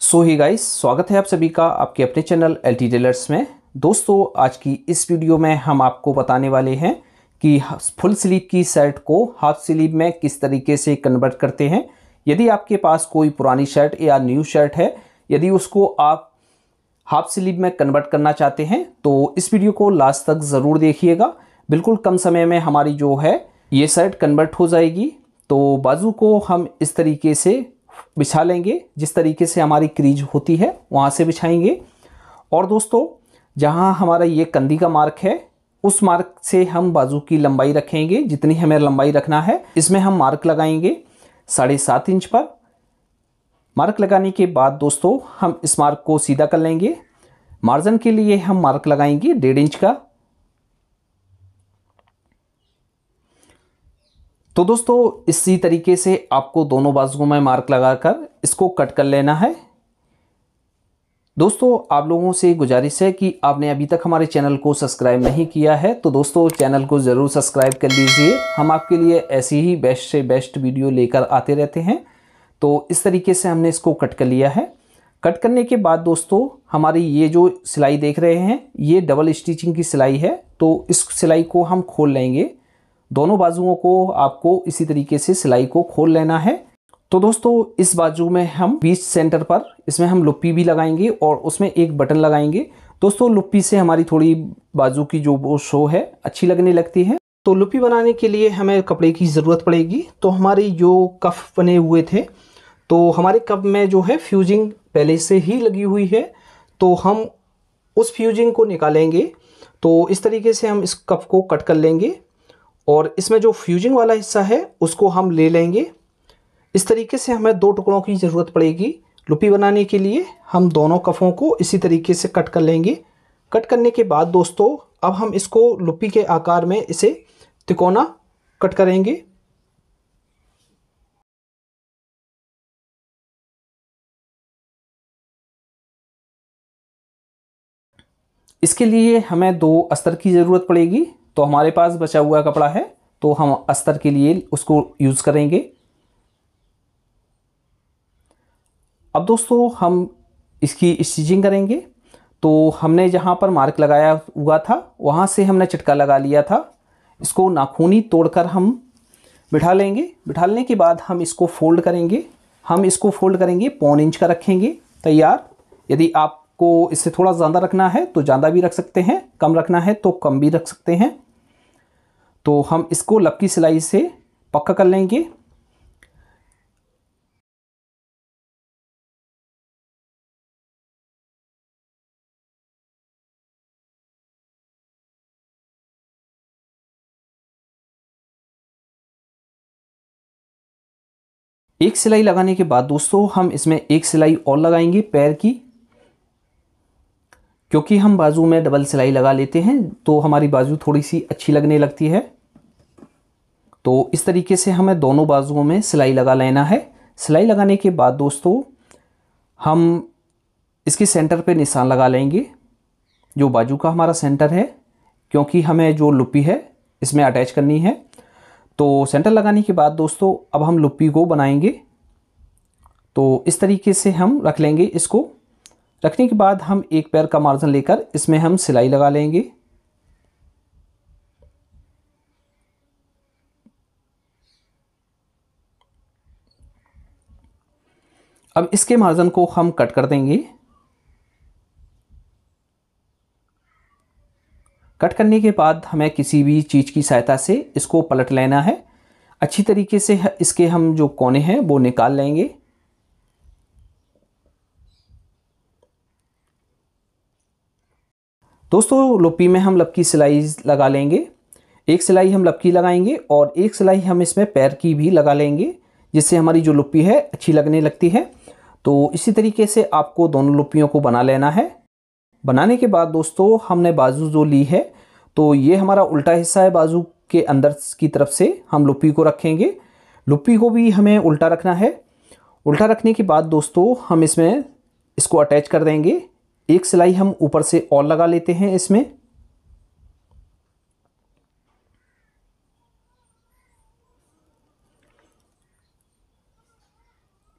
सो ही guys स्वागत है आप सभी का आपके अपने चैनल एल टी टेलर्स में दोस्तों आज की इस वीडियो में हम आपको बताने वाले हैं कि फुल स्लीव की शर्ट को हाफ स्लीव में किस तरीके से कन्वर्ट करते हैं यदि आपके पास कोई पुरानी शर्ट या न्यू शर्ट है यदि उसको आप हाफ स्लीव में कन्वर्ट करना चाहते हैं तो इस वीडियो को लास्ट तक ज़रूर देखिएगा बिल्कुल कम समय में हमारी जो है ये शर्ट कन्वर्ट हो जाएगी तो बाजू को हम इस तरीके से बिछा लेंगे जिस तरीके से हमारी क्रीज होती है वहाँ से बिछाएंगे और दोस्तों जहाँ हमारा ये कंधी का मार्क है उस मार्क से हम बाजू की लंबाई रखेंगे जितनी हमें लंबाई रखना है इसमें हम मार्क लगाएंगे साढ़े सात इंच पर मार्क लगाने के बाद दोस्तों हम इस मार्क को सीधा कर लेंगे मार्जन के लिए हम मार्क लगाएंगे डेढ़ इंच का तो दोस्तों इसी तरीके से आपको दोनों बाजुओं में मार्क लगाकर इसको कट कर लेना है दोस्तों आप लोगों से गुजारिश है कि आपने अभी तक हमारे चैनल को सब्सक्राइब नहीं किया है तो दोस्तों चैनल को ज़रूर सब्सक्राइब कर लीजिए हम आपके लिए ऐसी ही बेस्ट से बेस्ट वीडियो लेकर आते रहते हैं तो इस तरीके से हमने इसको कट कर लिया है कट करने के बाद दोस्तों हमारी ये जो सिलाई देख रहे हैं ये डबल स्टिचिंग की सिलाई है तो इस सिलाई को हम खोल लेंगे दोनों बाजुओं को आपको इसी तरीके से सिलाई को खोल लेना है तो दोस्तों इस बाजू में हम बीच सेंटर पर इसमें हम लुप्पी भी लगाएंगे और उसमें एक बटन लगाएंगे दोस्तों लुप्पी से हमारी थोड़ी बाजू की जो वो शो है अच्छी लगने लगती है तो लुप्पी बनाने के लिए हमें कपड़े की ज़रूरत पड़ेगी तो हमारे जो कफ बने हुए थे तो हमारे कफ में जो है फ्यूजिंग पहले से ही लगी हुई है तो हम उस फ्यूजिंग को निकालेंगे तो इस तरीके से हम इस कफ को कट कर लेंगे और इसमें जो फ्यूजिंग वाला हिस्सा है उसको हम ले लेंगे इस तरीके से हमें दो टुकड़ों की ज़रूरत पड़ेगी लुपी बनाने के लिए हम दोनों कफ़ों को इसी तरीके से कट कर लेंगे कट करने के बाद दोस्तों अब हम इसको लुपी के आकार में इसे तिकोना कट करेंगे इसके लिए हमें दो अस्तर की ज़रूरत पड़ेगी तो हमारे पास बचा हुआ कपड़ा है तो हम अस्तर के लिए उसको यूज़ करेंगे अब दोस्तों हम इसकी स्टिचिंग करेंगे तो हमने जहाँ पर मार्क लगाया हुआ था वहाँ से हमने चटका लगा लिया था इसको नाखूनी तोड़कर हम बिठा लेंगे बिठाने के बाद हम इसको फोल्ड करेंगे हम इसको फोल्ड करेंगे पौन इंच का रखेंगे तैयार यदि आपको इससे थोड़ा ज़्यादा रखना है तो ज़्यादा भी रख सकते हैं कम रखना है तो कम भी रख सकते हैं तो हम इसको लपकी सिलाई से पक्का कर लेंगे एक सिलाई लगाने के बाद दोस्तों हम इसमें एक सिलाई और लगाएंगे पैर की क्योंकि हम बाजू में डबल सिलाई लगा लेते हैं तो हमारी बाजू थोड़ी सी अच्छी लगने लगती है तो इस तरीके से हमें दोनों बाजुओं में सिलाई लगा लेना है सिलाई लगाने के बाद दोस्तों हम इसके सेंटर पे निशान लगा लेंगे जो बाजू का हमारा सेंटर है क्योंकि हमें जो लुपी है इसमें अटैच करनी है तो सेंटर लगाने के बाद दोस्तों अब हम लुपी को बनाएंगे तो इस तरीके से हम रख लेंगे इसको रखने के बाद हम एक पैर का मार्जिन लेकर इसमें हम सिलाई लगा लेंगे अब इसके मार्जिन को हम कट कर देंगे कट करने के बाद हमें किसी भी चीज़ की सहायता से इसको पलट लेना है अच्छी तरीके से इसके हम जो कोने हैं वो निकाल लेंगे दोस्तों लोपी में हम लपकी सिलाई लगा लेंगे एक सिलाई हम लपकी लगाएंगे और एक सिलाई हम इसमें पैर की भी लगा लेंगे जिससे हमारी जो लुपी है अच्छी लगने लगती है तो इसी तरीके से आपको दोनों लुपियों को बना लेना है बनाने के बाद दोस्तों हमने बाजू जो ली है तो ये हमारा उल्टा हिस्सा है बाजू के अंदर की तरफ से हम लुपी को रखेंगे लुपी को भी हमें उल्टा रखना है उल्टा रखने के बाद दोस्तों हम इसमें इसको अटैच कर देंगे एक सिलाई हम ऊपर से और लगा लेते हैं इसमें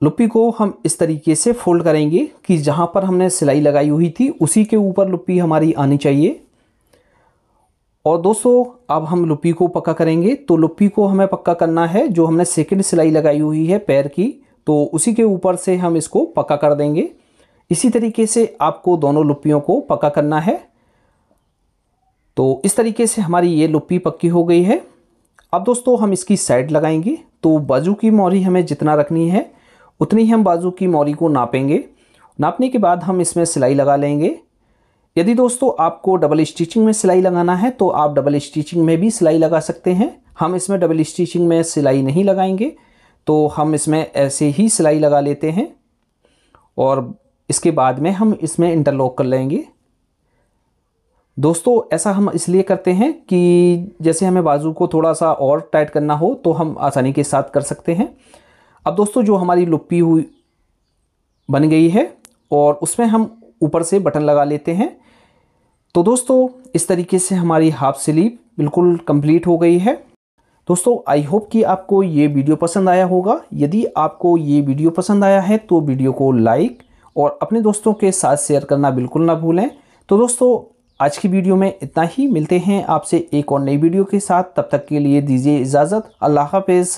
लुप्पी को हम इस तरीके से फोल्ड करेंगे कि जहाँ पर हमने सिलाई लगाई हुई थी उसी के ऊपर लुप्पी हमारी आनी चाहिए और दोस्तों अब हम लुप्पी को पक्का करेंगे तो लुप्पी को हमें पक्का करना है जो हमने सेकंड सिलाई लगाई हुई है पैर की तो उसी के ऊपर से हम इसको पक्का कर देंगे इसी तरीके से आपको दोनों लुप्पियों को पक्का करना है तो इस तरीके से हमारी ये लुप्पी पक्की हो गई है अब दोस्तों हम इसकी साइड लगाएंगे तो बाजू की मोहरी हमें जितना रखनी है उतनी ही हम बाजू की मौरी को नापेंगे नापने के बाद हम इसमें सिलाई लगा लेंगे यदि दोस्तों आपको डबल स्टिचिंग में सिलाई लगाना है तो आप डबल स्टिचिंग में भी सिलाई लगा सकते हैं हम इसमें डबल स्टिचिंग में सिलाई नहीं लगाएंगे तो हम इसमें ऐसे ही सिलाई लगा लेते हैं और इसके बाद में हम इसमें इंटरलॉक कर लेंगे दोस्तों ऐसा हम इसलिए करते हैं कि जैसे हमें बाजू को थोड़ा सा और टाइट करना हो तो हम आसानी के साथ कर सकते हैं अब दोस्तों जो हमारी लुप्पी हुई बन गई है और उसमें हम ऊपर से बटन लगा लेते हैं तो दोस्तों इस तरीके से हमारी हाफ स्लीव बिल्कुल कंप्लीट हो गई है दोस्तों आई होप कि आपको ये वीडियो पसंद आया होगा यदि आपको ये वीडियो पसंद आया है तो वीडियो को लाइक और अपने दोस्तों के साथ शेयर करना बिल्कुल ना भूलें तो दोस्तों आज की वीडियो में इतना ही मिलते हैं आपसे एक और नई वीडियो के साथ तब तक के लिए दीजिए इजाज़त अल्लाह हाफिज़